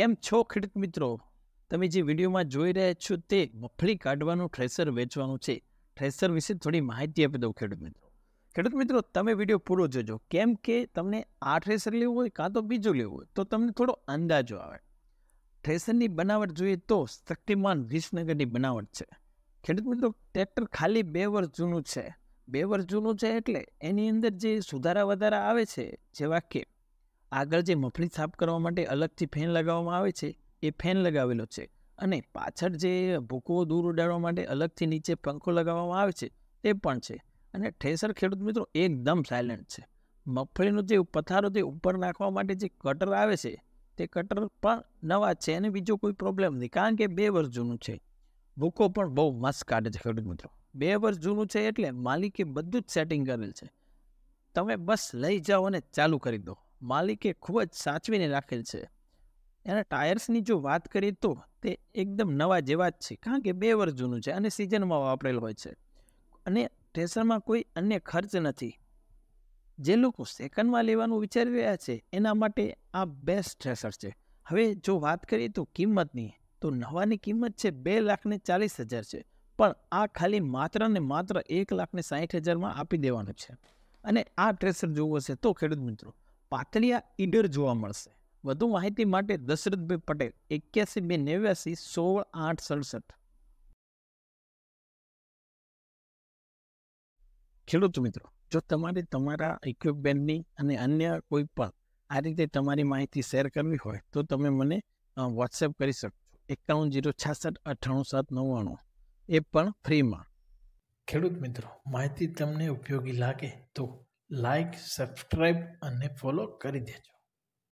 કેમ છો ખેડૂત મિત્રો તમે જે વિડીયોમાં જોઈ રહ્યા છો તે મફળી કાઢવાનું થ્રેસર વેચવાનું છે થ્રેસર વિશે થોડી માહિતી આપી દઉં ખેડૂત મિત્રો ખેડૂત મિત્રો તમે વિડીયો પૂરો જોજો કેમ કે તમને આ થ્રેસર લેવું હોય કાં તો બીજું લેવું હોય તો તમને થોડો અંદાજો આવે થ્રેસરની બનાવટ જોઈએ તો શક્તિમાન વિસનગરની બનાવટ છે ખેડૂત મિત્રો ટ્રેક્ટર ખાલી બે વર્ષ જૂનું છે બે વર્ષ જૂનું છે એટલે એની અંદર જે સુધારા વધારા આવે છે જેવા કે આગળ જે મફળી સાફ કરવા માટે અલગથી ફેન લગાવવામાં આવે છે એ ફેન લગાવેલો છે અને પાછળ જે ભૂકો દૂર ઉડાડવા માટે અલગથી નીચે પંખો લગાવવામાં આવે છે તે પણ છે અને ઠેસર ખેડૂત મિત્રો એકદમ સાયલન્ટ છે મફળીનો જે પથારો તે ઉપર નાખવા માટે જે કટર આવે છે તે કટર પણ નવા છે અને બીજો કોઈ પ્રોબ્લેમ નહીં કારણ કે બે વર્ષ જૂનું છે ભૂકો પણ બહુ મસ્ત કાઢે છે ખેડૂત મિત્રો બે વર્ષ જૂનું છે એટલે માલિકે બધું જ સેટિંગ કરેલ છે તમે બસ લઈ જાઓ અને ચાલુ કરી દો માલિકે ખૂબ જ સાચવીને રાખેલ છે એના ટાયર્સની જો વાત કરીએ તો તે એકદમ નવા જેવા જ છે કારણ કે બે વર્ષ જૂનું છે અને સિઝનમાં વાપરેલ હોય છે અને ટ્રેસરમાં કોઈ અન્ય ખર્ચ નથી જે લોકો સેકન્ડમાં લેવાનું વિચારી રહ્યા છે એના માટે આ બેસ્ટ ટ્રેસર છે હવે જો વાત કરીએ તો કિંમતની તો નવાની કિંમત છે બે લાખને ચાલીસ હજાર છે પણ આ ખાલી માત્ર ને માત્ર એક લાખને સાહીઠ હજારમાં આપી દેવાનું છે અને આ ટ્રેસર જોવું હશે તો ખેડૂત મિત્રો પાતળિયા ઈડર જોવા મળશે વધુ માહિતી માટે દશરથભાઈ પટેલ એક્યાસી બે નેવ્યાસી સોળ આઠ સડસઠ ખેડૂત મિત્રો જો તમારે તમારા ઇક્વિપમેન્ટની અને અન્ય કોઈ પણ આ રીતે તમારી માહિતી શેર કરવી હોય તો તમે મને વોટ્સએપ કરી શકશો એકાવન જીરો છાસઠ અઠ્ઠાણું સાત નવ્વાણું એ પણ ફ્રીમાં ખેડૂત મિત્રો માહિતી તમને ઉપયોગી લાગે તો લાઇક સબસ્ક્રાઈબ અને ફોલો કરી દેજો